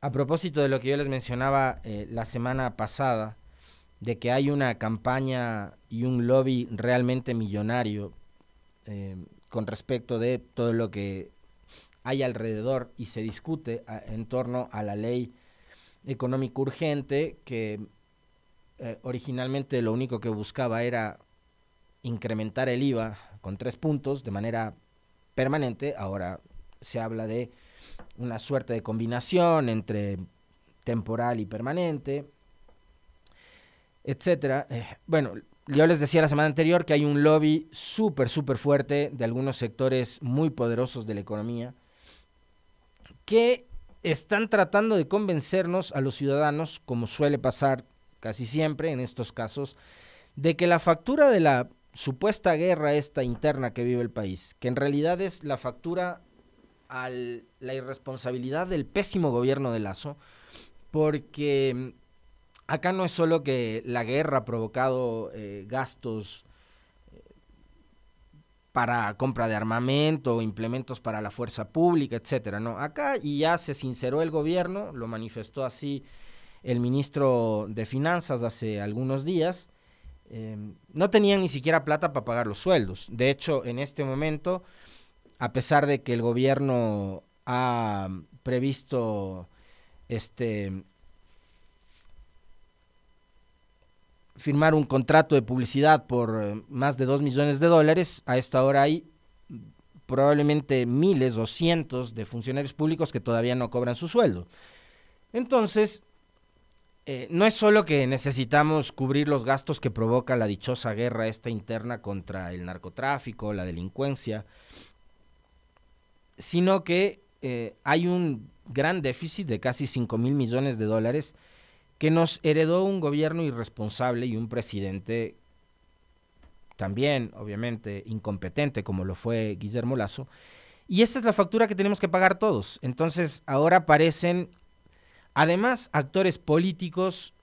a propósito de lo que yo les mencionaba eh, la semana pasada, de que hay una campaña y un lobby realmente millonario eh, con respecto de todo lo que hay alrededor y se discute en torno a la ley económica urgente que eh, originalmente lo único que buscaba era incrementar el IVA con tres puntos de manera permanente, ahora se habla de una suerte de combinación entre temporal y permanente, etcétera. Eh, bueno, yo les decía la semana anterior que hay un lobby súper, súper fuerte de algunos sectores muy poderosos de la economía que están tratando de convencernos a los ciudadanos, como suele pasar casi siempre en estos casos, de que la factura de la supuesta guerra esta interna que vive el país, que en realidad es la factura a la irresponsabilidad del pésimo gobierno de Lazo, porque mm, acá no es solo que la guerra ha provocado eh, gastos eh, para compra de armamento, implementos para la fuerza pública, etcétera, ¿no? Acá y ya se sinceró el gobierno, lo manifestó así el ministro de Finanzas hace algunos días, eh, no tenían ni siquiera plata para pagar los sueldos. De hecho, en este momento a pesar de que el gobierno ha previsto este firmar un contrato de publicidad por eh, más de 2 millones de dólares, a esta hora hay probablemente miles o cientos de funcionarios públicos que todavía no cobran su sueldo. Entonces, eh, no es solo que necesitamos cubrir los gastos que provoca la dichosa guerra esta interna contra el narcotráfico, la delincuencia, sino que eh, hay un gran déficit de casi 5 mil millones de dólares que nos heredó un gobierno irresponsable y un presidente también, obviamente, incompetente como lo fue Guillermo Lazo. Y esa es la factura que tenemos que pagar todos. Entonces, ahora aparecen, además, actores políticos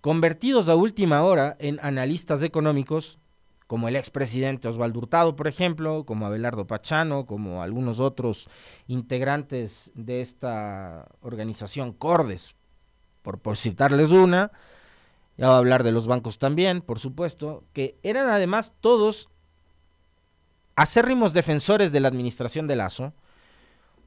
convertidos a última hora en analistas económicos como el expresidente Osvaldo Hurtado, por ejemplo, como Abelardo Pachano, como algunos otros integrantes de esta organización Cordes, por, citarles una. Ya va a hablar de los bancos también, por supuesto, que eran además todos acérrimos defensores de la administración de Lazo.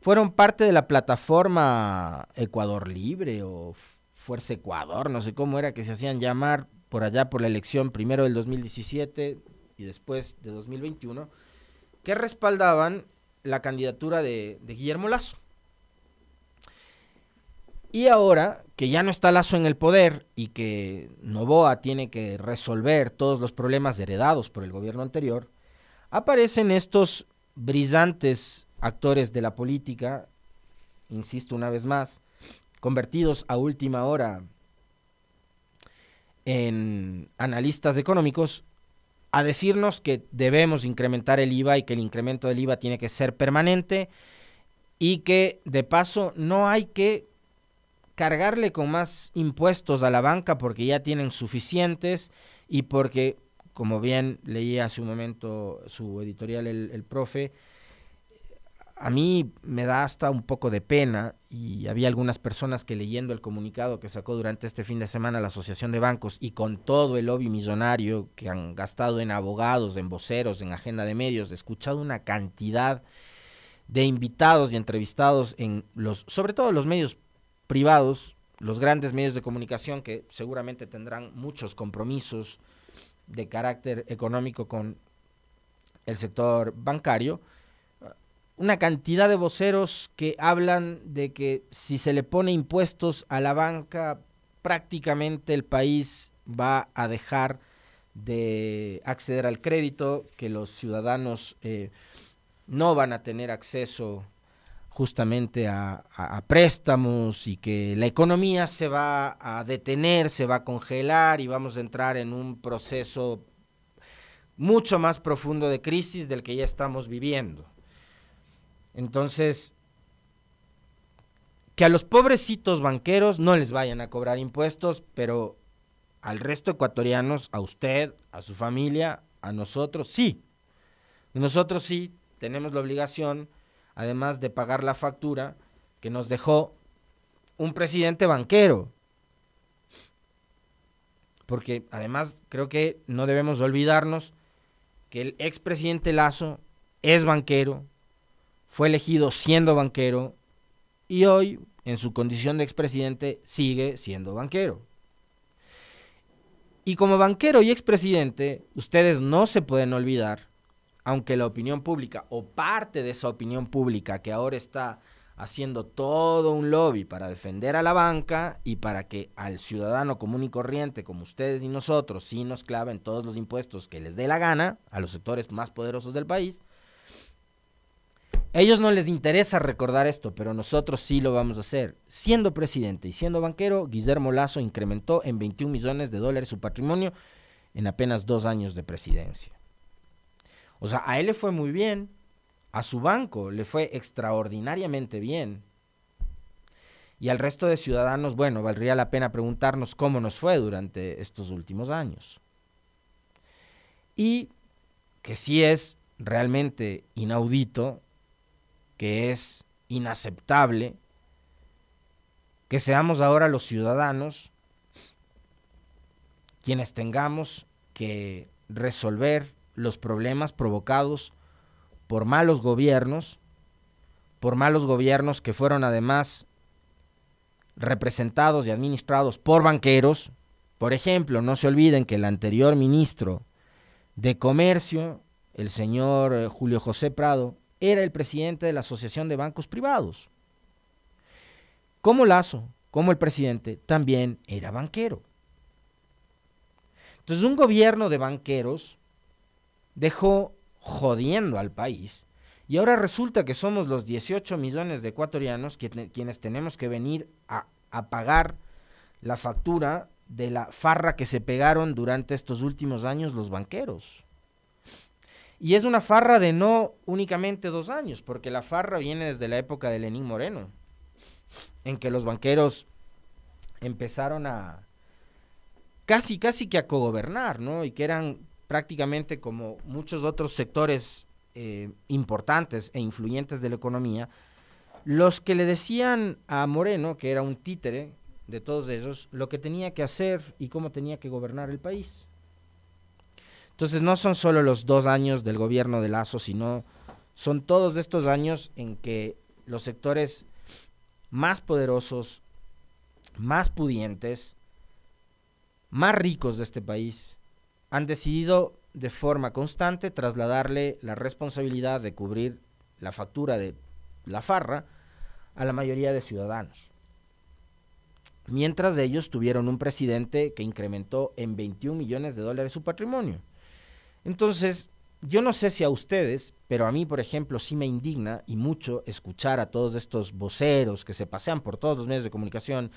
Fueron parte de la plataforma Ecuador Libre o Fuerza Ecuador, no sé cómo era que se hacían llamar, por allá por la elección primero del 2017 y después de 2021, que respaldaban la candidatura de, Guillermo Lazo. Y ahora que ya no está Lazo en el poder y que Novoa tiene que resolver todos los problemas heredados por el gobierno anterior, aparecen estos brillantes actores de la política, insisto una vez más, convertidos a última hora en analistas económicos a decirnos que debemos incrementar el IVA y que el incremento del IVA tiene que ser permanente y que de paso no hay que cargarle con más impuestos a la banca porque ya tienen suficientes y porque, como bien leí hace un momento su editorial el, el profe, a mí me da hasta un poco de pena y había algunas personas que leyendo el comunicado que sacó durante este fin de semana la Asociación de Bancos y con todo el lobby millonario que han gastado en abogados, en voceros, en agenda de medios, he escuchado una cantidad de invitados y entrevistados en los, sobre todo los medios privados, los grandes medios de comunicación que seguramente tendrán muchos compromisos de carácter económico con el sector bancario una cantidad de voceros que hablan de que si se le pone impuestos a la banca, prácticamente el país va a dejar de acceder al crédito, que los ciudadanos eh, no van a tener acceso justamente a, préstamos y que la economía se va a detener, se va a congelar y vamos a entrar en un proceso mucho más profundo de crisis del que ya estamos viviendo. Entonces, que a los pobrecitos banqueros no les vayan a cobrar impuestos, pero al resto ecuatorianos, a usted, a su familia, a nosotros, sí. Nosotros sí tenemos la obligación, además de pagar la factura que nos dejó un presidente banquero. Porque además creo que no debemos olvidarnos que el expresidente Lazo es banquero, fue elegido siendo banquero y hoy, en su condición de expresidente, sigue siendo banquero. Y como banquero y expresidente, ustedes no se pueden olvidar, aunque la opinión pública o parte de esa opinión pública que ahora está haciendo todo un lobby para defender a la banca y para que al ciudadano común y corriente como ustedes y nosotros sí nos claven todos los impuestos que les dé la gana a los sectores más poderosos del país, ellos no les interesa recordar esto, pero nosotros sí lo vamos a hacer. Siendo presidente y siendo banquero, Guillermo Lazo incrementó en 21 millones de dólares su patrimonio en apenas dos años de presidencia. O sea, a él le fue muy bien, a su banco le fue extraordinariamente bien. Y al resto de ciudadanos, bueno, valdría la pena preguntarnos cómo nos fue durante estos últimos años. Y que sí es realmente inaudito que es inaceptable que seamos ahora los ciudadanos quienes tengamos que resolver los problemas provocados por malos gobiernos, por malos gobiernos que fueron además representados y administrados por banqueros. Por ejemplo, no se olviden que el anterior ministro de Comercio, el señor eh, Julio José Prado, era el presidente de la Asociación de Bancos Privados. Como Lazo, como el presidente, también era banquero. Entonces un gobierno de banqueros dejó jodiendo al país y ahora resulta que somos los 18 millones de ecuatorianos quienes tenemos que venir a, a pagar la factura de la farra que se pegaron durante estos últimos años los banqueros. Y es una farra de no únicamente dos años, porque la farra viene desde la época de Lenín Moreno, en que los banqueros empezaron a casi, casi que a cogobernar, ¿no? Y que eran prácticamente como muchos otros sectores eh, importantes e influyentes de la economía, los que le decían a Moreno, que era un títere de todos ellos, lo que tenía que hacer y cómo tenía que gobernar el país. Entonces no son solo los dos años del gobierno de Lazo, sino son todos estos años en que los sectores más poderosos, más pudientes, más ricos de este país han decidido de forma constante trasladarle la responsabilidad de cubrir la factura de la farra a la mayoría de ciudadanos. Mientras ellos tuvieron un presidente que incrementó en 21 millones de dólares su patrimonio. Entonces, yo no sé si a ustedes, pero a mí, por ejemplo, sí me indigna y mucho escuchar a todos estos voceros que se pasean por todos los medios de comunicación.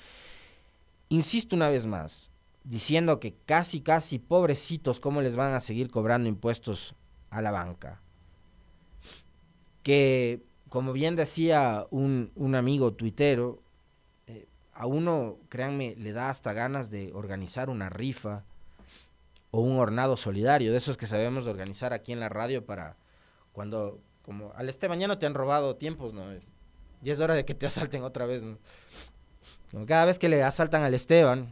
Insisto una vez más, diciendo que casi, casi pobrecitos, ¿cómo les van a seguir cobrando impuestos a la banca? Que, como bien decía un, amigo tuitero, eh, a uno, créanme, le da hasta ganas de organizar una rifa o un hornado solidario, de esos que sabemos de organizar aquí en la radio para cuando, como al ya este mañana te han robado tiempos, ¿no? Y es hora de que te asalten otra vez, ¿no? cada vez que le asaltan al Esteban,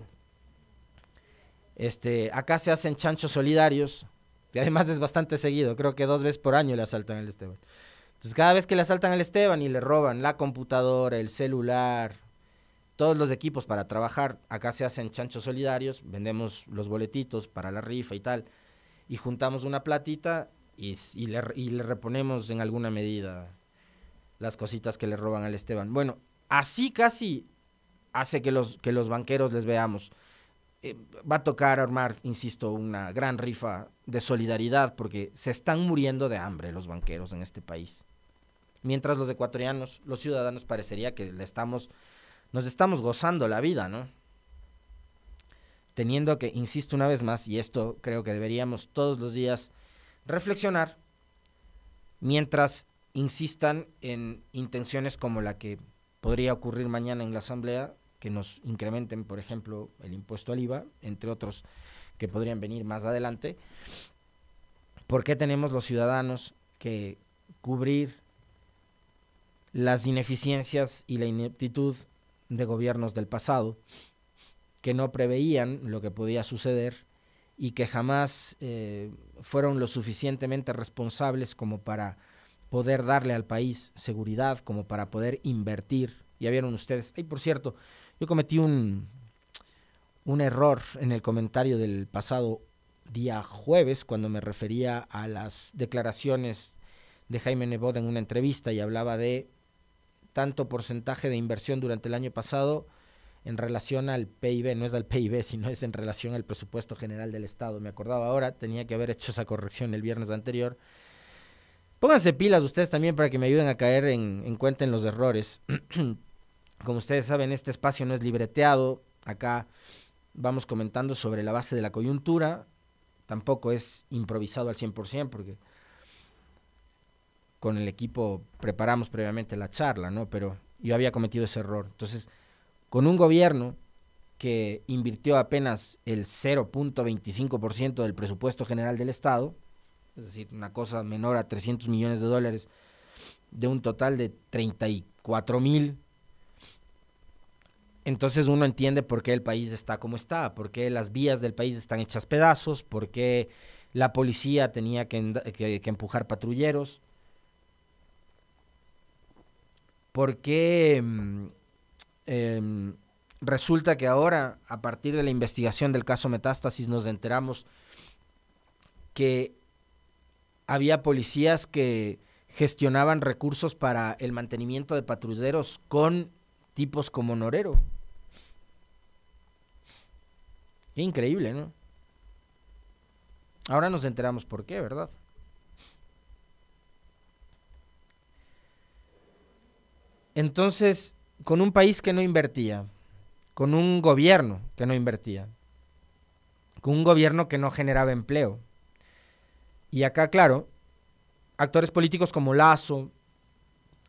este, acá se hacen chanchos solidarios, y además es bastante seguido, creo que dos veces por año le asaltan al Esteban. Entonces cada vez que le asaltan al Esteban y le roban la computadora, el celular, todos los equipos para trabajar, acá se hacen chanchos solidarios, vendemos los boletitos para la rifa y tal, y juntamos una platita y, le, reponemos en alguna medida las cositas que le roban al Esteban. Bueno, así casi hace que los, que los banqueros les veamos. Eh, va a tocar armar, insisto, una gran rifa de solidaridad porque se están muriendo de hambre los banqueros en este país. Mientras los ecuatorianos, los ciudadanos, parecería que le estamos nos estamos gozando la vida, ¿no? Teniendo que, insisto una vez más, y esto creo que deberíamos todos los días reflexionar, mientras insistan en intenciones como la que podría ocurrir mañana en la Asamblea, que nos incrementen, por ejemplo, el impuesto al IVA, entre otros que podrían venir más adelante. ¿Por qué tenemos los ciudadanos que cubrir las ineficiencias y la ineptitud de gobiernos del pasado, que no preveían lo que podía suceder y que jamás eh, fueron lo suficientemente responsables como para poder darle al país seguridad, como para poder invertir. Ya vieron ustedes. Y por cierto, yo cometí un, un error en el comentario del pasado día jueves cuando me refería a las declaraciones de Jaime Nebot en una entrevista y hablaba de tanto porcentaje de inversión durante el año pasado en relación al PIB, no es al PIB, sino es en relación al presupuesto general del Estado. Me acordaba ahora, tenía que haber hecho esa corrección el viernes anterior. Pónganse pilas ustedes también para que me ayuden a caer en, cuenta en los errores. Como ustedes saben, este espacio no es libreteado. Acá vamos comentando sobre la base de la coyuntura. Tampoco es improvisado al 100% porque con el equipo preparamos previamente la charla, ¿no? Pero yo había cometido ese error. Entonces, con un gobierno que invirtió apenas el 0.25% del presupuesto general del Estado, es decir, una cosa menor a 300 millones de dólares, de un total de 34 mil. Entonces uno entiende por qué el país está como está, por qué las vías del país están hechas pedazos, por qué la policía tenía que empujar patrulleros, porque mm, em, resulta que ahora, a partir de la investigación del caso Metástasis, nos enteramos que había policías que gestionaban recursos para el mantenimiento de patrulleros con tipos como Norero. Qué increíble, ¿no? Ahora nos enteramos por qué, ¿verdad? Entonces, con un país que no invertía, con un gobierno que no invertía, con un gobierno que no generaba empleo. Y acá, claro, actores políticos como Lazo,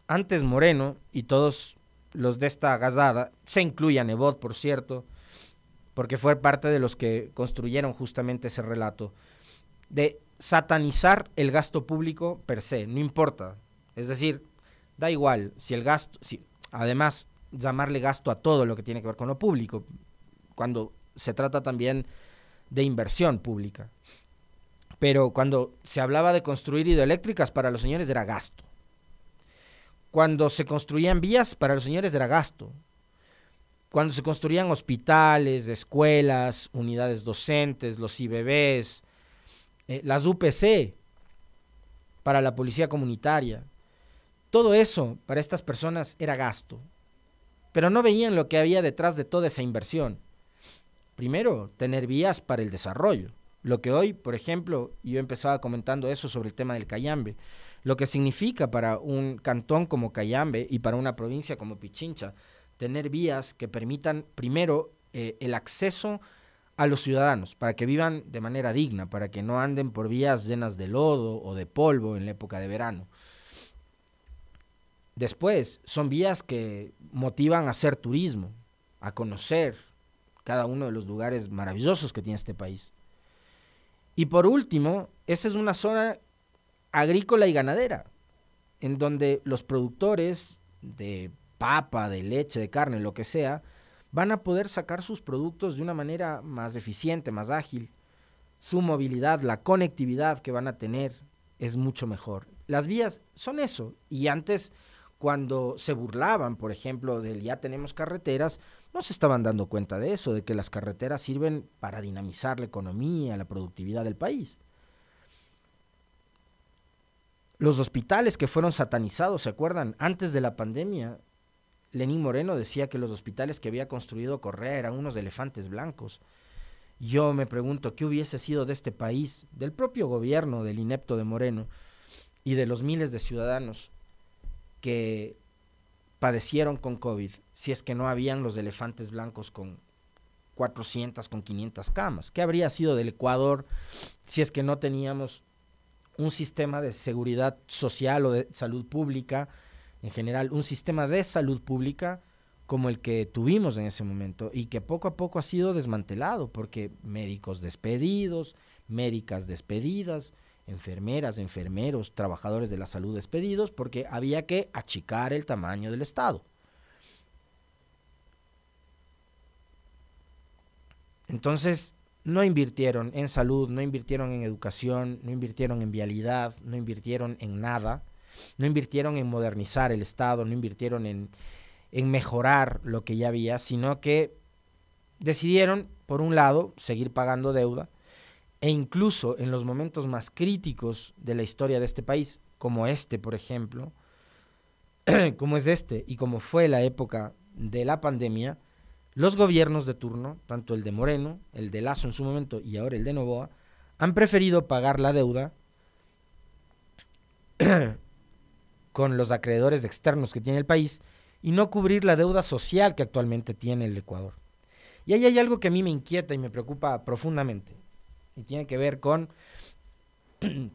antes Moreno y todos los de esta gazada, se incluye a Nebot, por cierto, porque fue parte de los que construyeron justamente ese relato, de satanizar el gasto público per se, no importa. Es decir, Da igual, si el gasto, si, además llamarle gasto a todo lo que tiene que ver con lo público, cuando se trata también de inversión pública. Pero cuando se hablaba de construir hidroeléctricas, para los señores era gasto. Cuando se construían vías, para los señores era gasto. Cuando se construían hospitales, escuelas, unidades docentes, los IBBs, eh, las UPC, para la policía comunitaria. Todo eso para estas personas era gasto, pero no veían lo que había detrás de toda esa inversión. Primero, tener vías para el desarrollo. Lo que hoy, por ejemplo, yo empezaba comentando eso sobre el tema del Cayambe, lo que significa para un cantón como Cayambe y para una provincia como Pichincha, tener vías que permitan primero eh, el acceso a los ciudadanos para que vivan de manera digna, para que no anden por vías llenas de lodo o de polvo en la época de verano. Después, son vías que motivan a hacer turismo, a conocer cada uno de los lugares maravillosos que tiene este país. Y por último, esa es una zona agrícola y ganadera, en donde los productores de papa, de leche, de carne, lo que sea, van a poder sacar sus productos de una manera más eficiente, más ágil. Su movilidad, la conectividad que van a tener es mucho mejor. Las vías son eso. Y antes cuando se burlaban, por ejemplo, del ya tenemos carreteras, no se estaban dando cuenta de eso, de que las carreteras sirven para dinamizar la economía, la productividad del país. Los hospitales que fueron satanizados, ¿se acuerdan? Antes de la pandemia, Lenín Moreno decía que los hospitales que había construido Correa eran unos elefantes blancos. Yo me pregunto, ¿qué hubiese sido de este país, del propio gobierno, del inepto de Moreno y de los miles de ciudadanos que padecieron con COVID, si es que no habían los elefantes blancos con 400, con 500 camas. ¿Qué habría sido del Ecuador si es que no teníamos un sistema de seguridad social o de salud pública, en general, un sistema de salud pública como el que tuvimos en ese momento y que poco a poco ha sido desmantelado porque médicos despedidos, médicas despedidas, enfermeras, enfermeros, trabajadores de la salud despedidos porque había que achicar el tamaño del Estado. Entonces, no invirtieron en salud, no invirtieron en educación, no invirtieron en vialidad, no invirtieron en nada, no invirtieron en modernizar el Estado, no invirtieron en, en mejorar lo que ya había, sino que decidieron, por un lado, seguir pagando deuda, e incluso en los momentos más críticos de la historia de este país, como este, por ejemplo, como es este y como fue la época de la pandemia, los gobiernos de turno, tanto el de Moreno, el de Lazo en su momento y ahora el de Novoa, han preferido pagar la deuda con los acreedores externos que tiene el país y no cubrir la deuda social que actualmente tiene el Ecuador. Y ahí hay algo que a mí me inquieta y me preocupa profundamente y tiene que ver con el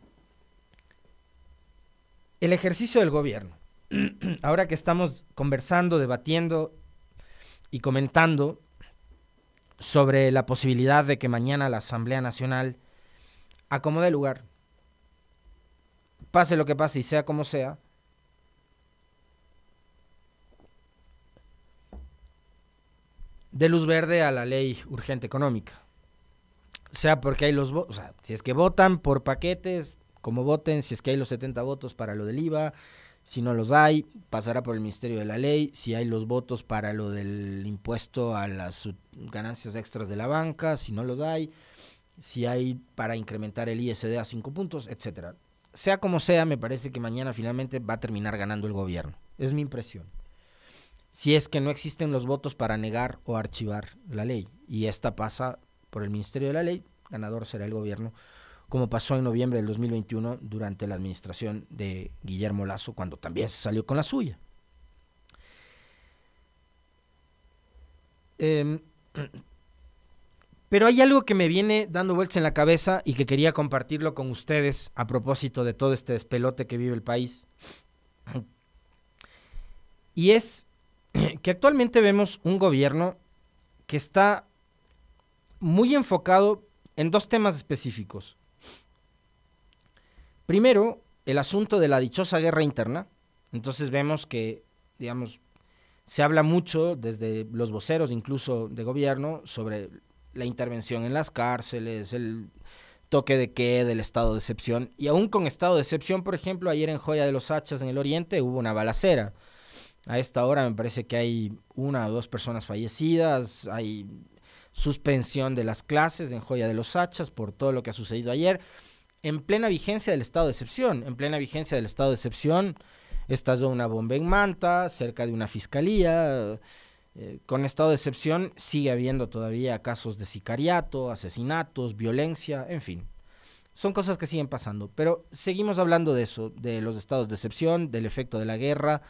ejercicio del gobierno. Ahora que estamos conversando, debatiendo y comentando sobre la posibilidad de que mañana la Asamblea Nacional acomode lugar, pase lo que pase y sea como sea, de luz verde a la ley urgente económica sea porque hay los votos, o sea, si es que votan por paquetes, como voten, si es que hay los 70 votos para lo del IVA, si no los hay, pasará por el Ministerio de la Ley, si hay los votos para lo del impuesto a las ganancias extras de la banca, si no los hay, si hay para incrementar el ISD a 5 puntos, etcétera. Sea como sea, me parece que mañana finalmente va a terminar ganando el gobierno. Es mi impresión si es que no existen los votos para negar o archivar la ley. Y esta pasa por el Ministerio de la Ley, ganador será el gobierno, como pasó en noviembre del 2021 durante la administración de Guillermo Lazo, cuando también se salió con la suya. Em, pero hay algo que me viene dando vueltas en la cabeza y que quería compartirlo con ustedes a propósito de todo este despelote que vive el país. Y es que actualmente vemos un gobierno que está muy enfocado en dos temas específicos. Primero, el asunto de la dichosa guerra interna. Entonces vemos que, digamos, se habla mucho desde los voceros incluso de gobierno sobre la intervención en las cárceles, el toque de queda, el estado de excepción. Y aún con estado de excepción, por ejemplo, ayer en Joya de los Hachas, en el Oriente, hubo una balacera. A esta hora me parece que hay una o dos personas fallecidas, hay suspensión de las clases en Joya de los Hachas por todo lo que ha sucedido ayer, en plena vigencia del estado de excepción, en plena vigencia del estado de excepción, estalló una bomba en Manta, cerca de una fiscalía. Eh, con estado de excepción sigue habiendo todavía casos de sicariato, asesinatos, violencia, en fin. Son cosas que siguen pasando, pero seguimos hablando de eso, de los estados de excepción, del efecto de la guerra,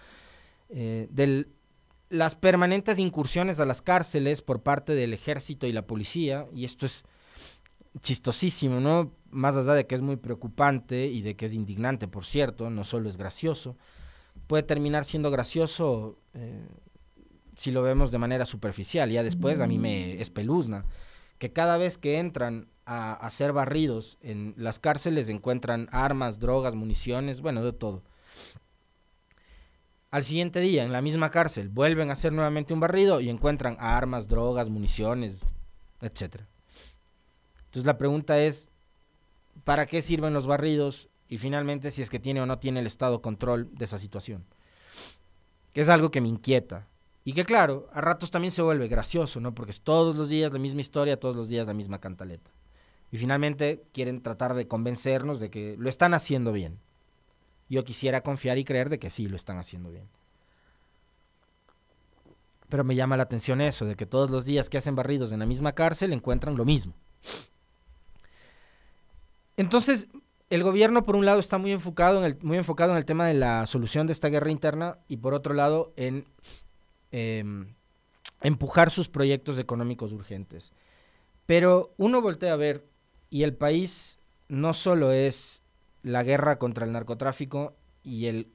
eh, del las permanentes incursiones a las cárceles por parte del ejército y la policía, y esto es chistosísimo, ¿no? Más allá de que es muy preocupante y de que es indignante, por cierto, no solo es gracioso, puede terminar siendo gracioso eh, si lo vemos de manera superficial, ya después a mí me mm. espeluzna, que cada vez que entran a, hacer ser barridos en las cárceles encuentran armas, drogas, municiones, bueno, de todo. Al siguiente día, en la misma cárcel, vuelven a hacer nuevamente un barrido y encuentran armas, drogas, municiones, etc. Entonces la pregunta es, ¿para qué sirven los barridos? Y finalmente, si es que tiene o no tiene el Estado control de esa situación. Que es algo que me inquieta. Y que claro, a ratos también se vuelve gracioso, ¿no? Porque es todos los días la misma historia, todos los días la misma cantaleta. Y finalmente quieren tratar de convencernos de que lo están haciendo bien yo quisiera confiar y creer de que sí lo están haciendo bien. Pero me llama la atención eso, de que todos los días que hacen barridos en la misma cárcel encuentran lo mismo. Entonces, el gobierno, por un lado, está muy enfocado en el, muy enfocado en el tema de la solución de esta guerra interna y, por otro lado, en em, empujar sus proyectos económicos urgentes. Pero uno voltea a ver, y el país no solo es la guerra contra el narcotráfico y el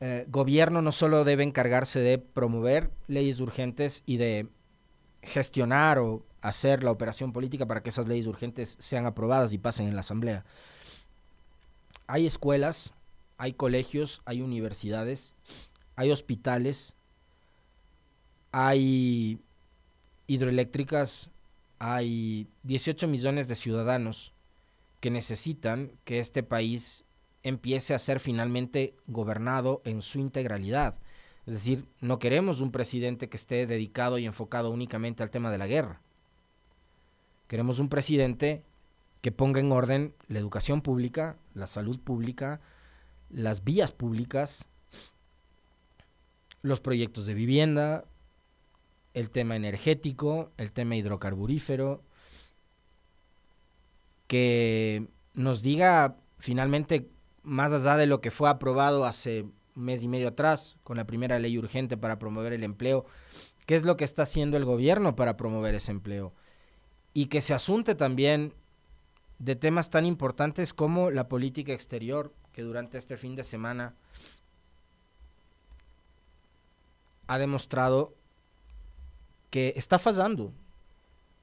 eh, gobierno no solo debe encargarse de promover leyes urgentes y de gestionar o hacer la operación política para que esas leyes urgentes sean aprobadas y pasen en la Asamblea. Hay escuelas, hay colegios, hay universidades, hay hospitales, hay hidroeléctricas, hay 18 millones de ciudadanos que necesitan que este país empiece a ser finalmente gobernado en su integralidad. Es decir, no queremos un presidente que esté dedicado y enfocado únicamente al tema de la guerra. Queremos un presidente que ponga en orden la educación pública, la salud pública, las vías públicas, los proyectos de vivienda, el tema energético, el tema hidrocarburífero, que nos diga finalmente, más allá de lo que fue aprobado hace mes y medio atrás, con la primera ley urgente para promover el empleo, qué es lo que está haciendo el gobierno para promover ese empleo. Y que se asunte también de temas tan importantes como la política exterior, que durante este fin de semana ha demostrado que está fallando,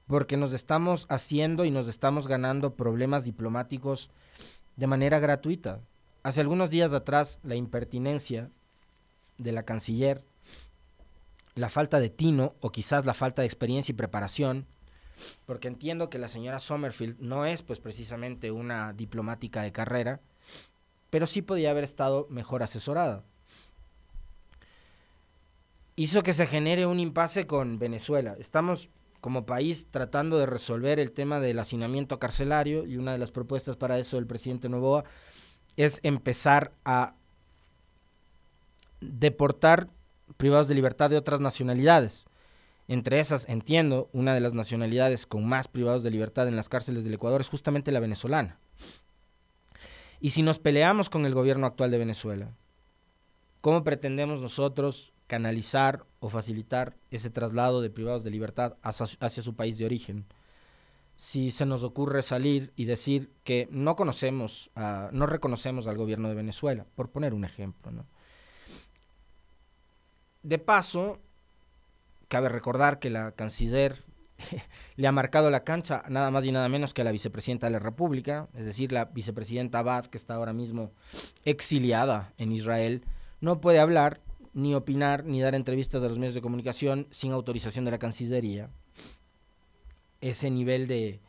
porque nos estamos haciendo y nos estamos ganando problemas diplomáticos de manera gratuita. Hace algunos días atrás, la impertinencia de la canciller, la falta de tino o quizás la falta de experiencia y preparación, porque entiendo que la señora Sommerfield no es pues precisamente una diplomática de carrera, pero sí podía haber estado mejor asesorada. Hizo que se genere un impasse con Venezuela. Estamos como país tratando de resolver el tema del hacinamiento carcelario y una de las propuestas para eso del presidente Novoa es empezar a deportar privados de libertad de otras nacionalidades. Entre esas, entiendo, una de las nacionalidades con más privados de libertad en las cárceles del Ecuador es justamente la venezolana. Y si nos peleamos con el gobierno actual de Venezuela, ¿cómo pretendemos nosotros canalizar o facilitar ese traslado de privados de libertad hacia, su país de origen. Si se nos ocurre salir y decir que no conocemos, no reconocemos al gobierno de Venezuela, por poner un ejemplo, De paso, cabe recordar que la canciller le ha marcado la cancha nada más y nada menos que a la vicepresidenta de la República, es decir, la vicepresidenta Abad, que está ahora mismo exiliada en Israel, no puede hablar ni opinar ni dar entrevistas a los medios de comunicación sin autorización de la Cancillería. Ese nivel de,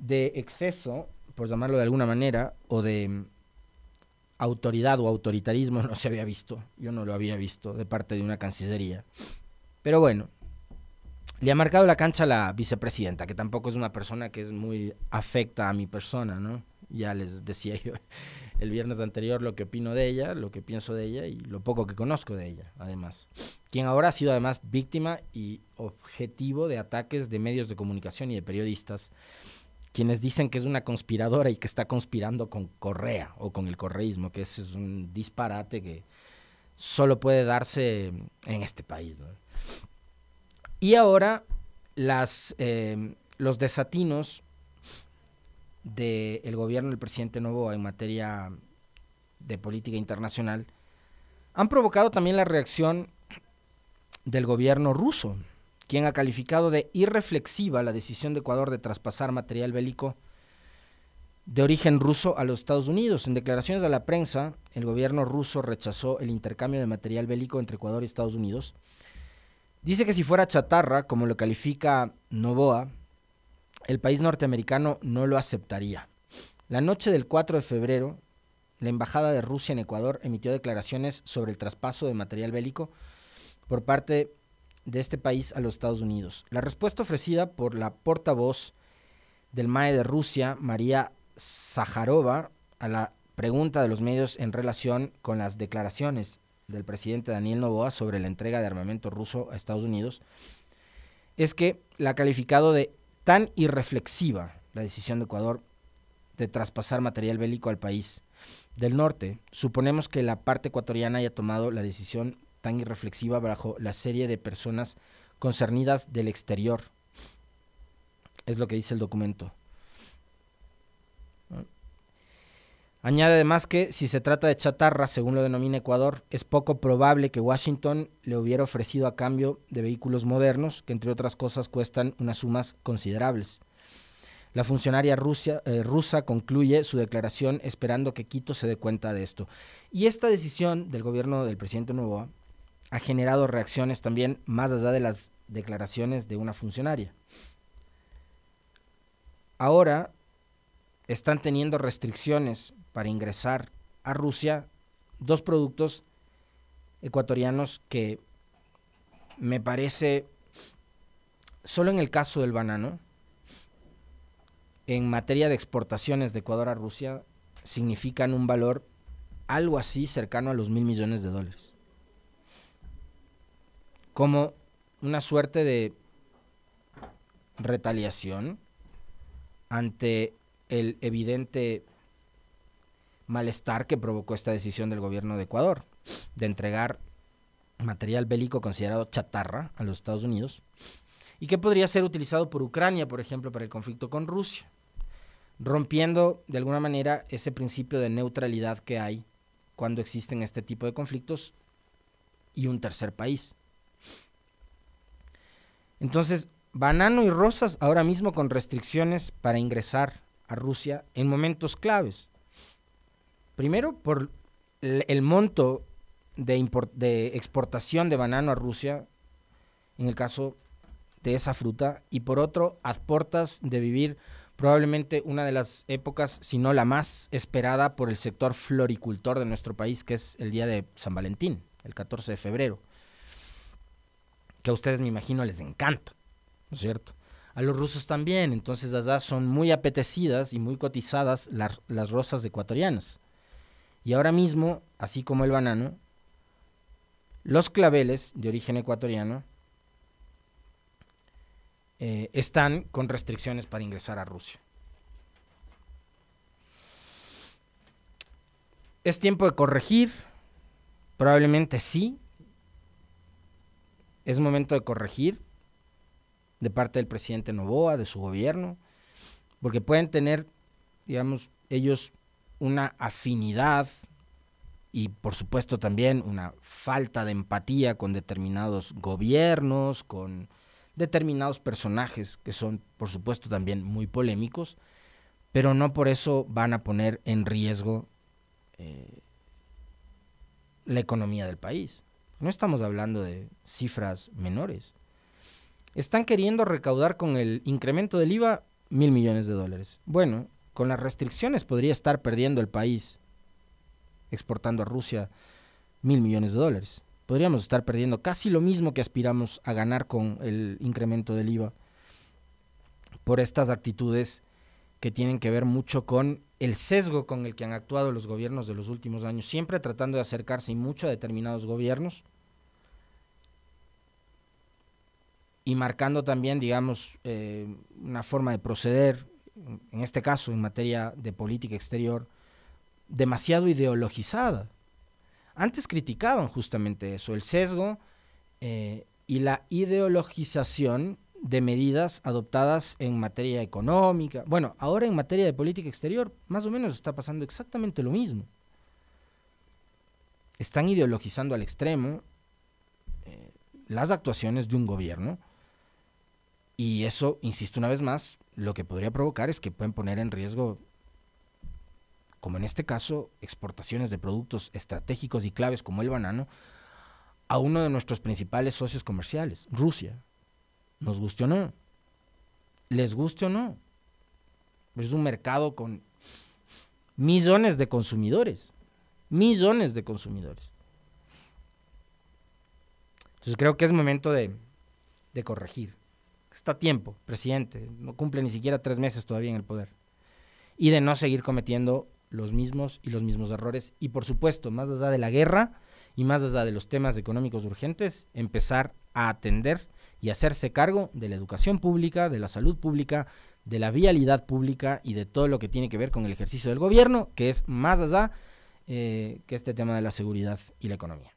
de exceso, por llamarlo de alguna manera, o de mm, autoridad o autoritarismo no se había visto. Yo no lo había visto de parte de una Cancillería. Pero bueno, le ha marcado la cancha a la vicepresidenta, que tampoco es una persona que es muy afecta a mi persona, ¿no? Ya les decía yo el viernes anterior lo que opino de ella, lo que pienso de ella y lo poco que conozco de ella, además. Quien ahora ha sido además víctima y objetivo de ataques de medios de comunicación y de periodistas, quienes dicen que es una conspiradora y que está conspirando con Correa o con el correísmo, que ese es un disparate que solo puede darse en este país. Y ahora las, eh, los desatinos del gobierno del presidente Novoa en materia de política internacional han provocado también la reacción del gobierno ruso, quien ha calificado de irreflexiva la decisión de Ecuador de traspasar material bélico de origen ruso a los Estados Unidos. En declaraciones a la prensa, el gobierno ruso rechazó el intercambio de material bélico entre Ecuador y Estados Unidos. Dice que si fuera chatarra, como lo califica Novoa, el país norteamericano no lo aceptaría. La noche del 4 de febrero, la Embajada de Rusia en Ecuador emitió declaraciones sobre el traspaso de material bélico por parte de este país a los Estados Unidos. La respuesta ofrecida por la portavoz del MAE de Rusia, María Zaharova, a la pregunta de los medios en relación con las declaraciones del presidente Daniel Novoa sobre la entrega de armamento ruso a Estados Unidos, es que la ha calificado de tan irreflexiva la decisión de Ecuador de traspasar material bélico al país del norte, suponemos que la parte ecuatoriana haya tomado la decisión tan irreflexiva bajo la serie de personas concernidas del exterior. Es lo que dice el documento. Añade además que si se trata de chatarra, según lo denomina Ecuador, es poco probable que Washington le hubiera ofrecido a cambio de vehículos modernos, que entre otras cosas cuestan unas sumas considerables. La funcionaria eh, rusa concluye su declaración esperando que Quito se dé cuenta de esto. Y esta decisión del gobierno del presidente Novoa ha generado reacciones también más allá de las declaraciones de una funcionaria. Ahora están teniendo restricciones para ingresar a Rusia dos productos ecuatorianos que me parece, solo en el caso del banano, en materia de exportaciones de Ecuador a Rusia, significan un valor algo así cercano a los mil millones de dólares. Como una suerte de retaliación ante el evidente malestar que provocó esta decisión del gobierno de Ecuador de entregar material bélico considerado chatarra a los Estados Unidos y que podría ser utilizado por Ucrania, por ejemplo, para el conflicto con Rusia, rompiendo de alguna manera ese principio de neutralidad que hay cuando existen este tipo de conflictos y un tercer país. Entonces, Banano y Rosas ahora mismo con restricciones para ingresar a Rusia en momentos claves. Primero, por el monto de, exportación de banano a Rusia, en el caso de esa fruta, y por otro, aportas de vivir probablemente una de las épocas, si no la más esperada por el sector floricultor de nuestro país, que es el día de San Valentín, el 14 de febrero, que a ustedes me imagino les encanta, ¿no es cierto? A los rusos también, entonces allá son muy apetecidas y muy cotizadas las rosas ecuatorianas. Y ahora mismo, así como el banano, los claveles de origen ecuatoriano eh, están con restricciones para ingresar a Rusia. ¿Es tiempo de corregir? Probablemente sí. Es momento de corregir de parte del presidente Novoa, de su gobierno, porque pueden tener, digamos, ellos una afinidad y por supuesto también una falta de empatía con determinados gobiernos, con determinados personajes que son por supuesto también muy polémicos, pero no por eso van a poner en riesgo eh, la economía del país. No estamos hablando de cifras menores. Están queriendo recaudar con el incremento del IVA mil millones de dólares. Bueno, con las restricciones podría estar perdiendo el país, exportando a Rusia mil millones de dólares. Podríamos estar perdiendo casi lo mismo que aspiramos a ganar con el incremento del IVA por estas actitudes que tienen que ver mucho con el sesgo con el que han actuado los gobiernos de los últimos años, siempre tratando de acercarse y mucho a determinados gobiernos y marcando también, digamos, eh, una forma de proceder, en este caso en materia de política exterior, demasiado ideologizada. Antes criticaban justamente eso, el sesgo eh, y la ideologización de medidas adoptadas en materia económica. Bueno, ahora en materia de política exterior, más o menos está pasando exactamente lo mismo. Están ideologizando al extremo eh, las actuaciones de un gobierno y eso, insisto una vez más, lo que podría provocar es que pueden poner en riesgo, como en este caso, exportaciones de productos estratégicos y claves como el banano a uno de nuestros principales socios comerciales, Rusia. Nos guste o no. Les guste o no. Es un mercado con millones de consumidores. Millones de consumidores. Entonces creo que es momento de, de corregir. Está a tiempo, presidente. No cumple ni siquiera tres meses todavía en el poder. Y de no seguir cometiendo los mismos y los mismos errores. Y por supuesto, más allá de la guerra y más allá de los temas económicos urgentes, empezar a atender y hacerse cargo de la educación pública, de la salud pública, de la vialidad pública y de todo lo que tiene que ver con el ejercicio del gobierno, que es más allá eh, que este tema de la seguridad y la economía.